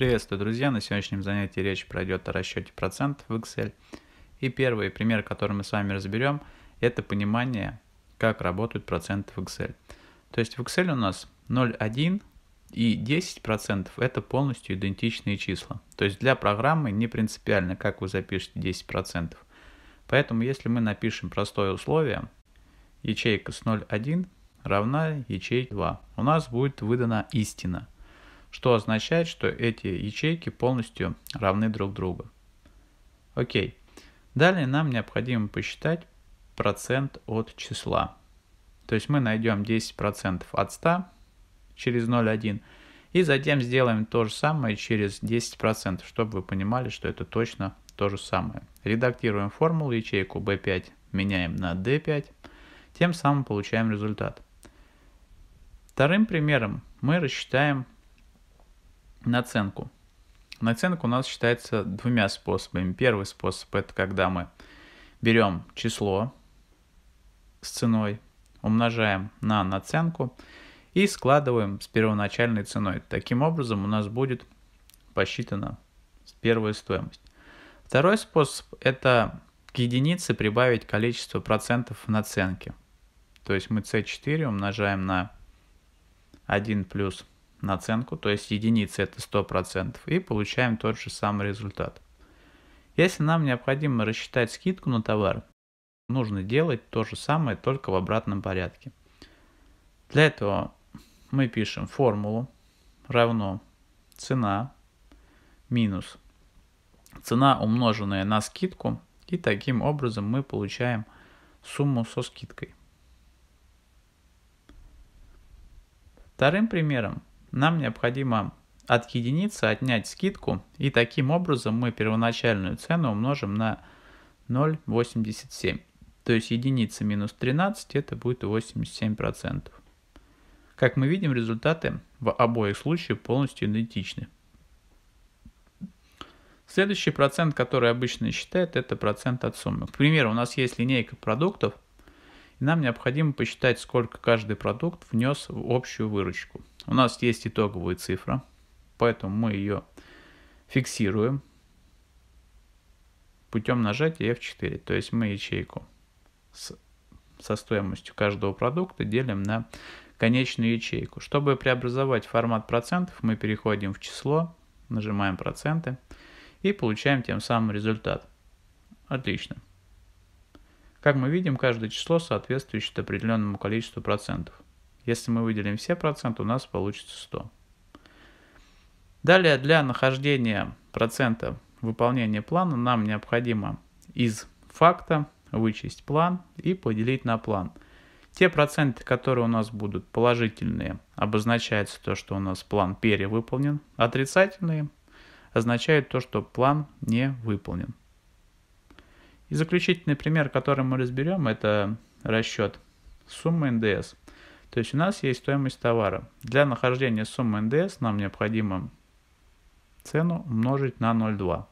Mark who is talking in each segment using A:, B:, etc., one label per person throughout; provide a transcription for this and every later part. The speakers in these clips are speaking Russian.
A: Приветствую, друзья! На сегодняшнем занятии речь пройдет о расчете процентов в Excel. И первый пример, который мы с вами разберем, это понимание, как работают проценты в Excel. То есть в Excel у нас 0,1 и 10% это полностью идентичные числа. То есть для программы не принципиально, как вы запишете 10%. Поэтому если мы напишем простое условие, ячейка с 0,1 равна ячейке 2, у нас будет выдана истина что означает, что эти ячейки полностью равны друг другу. Окей. Далее нам необходимо посчитать процент от числа. То есть мы найдем 10% от 100 через 0,1 и затем сделаем то же самое через 10%, чтобы вы понимали, что это точно то же самое. Редактируем формулу, ячейку B5 меняем на D5, тем самым получаем результат. Вторым примером мы рассчитаем Наценку. Наценка у нас считается двумя способами. Первый способ это когда мы берем число с ценой, умножаем на наценку и складываем с первоначальной ценой. Таким образом у нас будет посчитана первая стоимость. Второй способ это к единице прибавить количество процентов в наценке. То есть мы c4 умножаем на 1 плюс наценку, то есть единицы это 100%, и получаем тот же самый результат. Если нам необходимо рассчитать скидку на товар, нужно делать то же самое, только в обратном порядке. Для этого мы пишем формулу равно цена минус цена, умноженная на скидку, и таким образом мы получаем сумму со скидкой. Вторым примером нам необходимо от единицы отнять скидку, и таким образом мы первоначальную цену умножим на 0,87. То есть единица минус 13 это будет 87%. Как мы видим, результаты в обоих случаях полностью идентичны. Следующий процент, который обычно считают, это процент от суммы. К примеру, у нас есть линейка продуктов, и нам необходимо посчитать, сколько каждый продукт внес в общую выручку. У нас есть итоговая цифра, поэтому мы ее фиксируем путем нажатия F4. То есть мы ячейку с, со стоимостью каждого продукта делим на конечную ячейку. Чтобы преобразовать формат процентов, мы переходим в число, нажимаем проценты и получаем тем самым результат. Отлично. Как мы видим, каждое число соответствует определенному количеству процентов. Если мы выделим все проценты, у нас получится 100. Далее для нахождения процента выполнения плана нам необходимо из факта вычесть план и поделить на план. Те проценты, которые у нас будут положительные, обозначается то, что у нас план перевыполнен. Отрицательные означают то, что план не выполнен. И заключительный пример, который мы разберем, это расчет суммы НДС. То есть у нас есть стоимость товара. Для нахождения суммы НДС нам необходимо цену умножить на 0,2.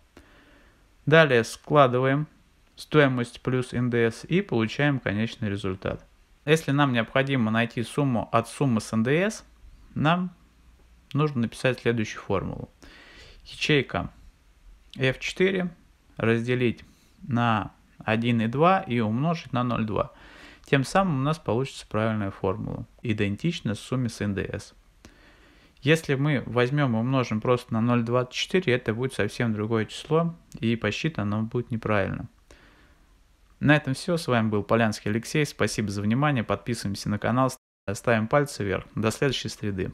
A: Далее складываем стоимость плюс НДС и получаем конечный результат. Если нам необходимо найти сумму от суммы с НДС, нам нужно написать следующую формулу. Ячейка F4 разделить на 1,2 и умножить на 0,2. Тем самым у нас получится правильная формула, идентична сумме с НДС. Если мы возьмем и умножим просто на 0,24, это будет совсем другое число, и посчитано оно будет неправильно. На этом все, с вами был Полянский Алексей, спасибо за внимание, подписываемся на канал, ставим пальцы вверх, до следующей среды.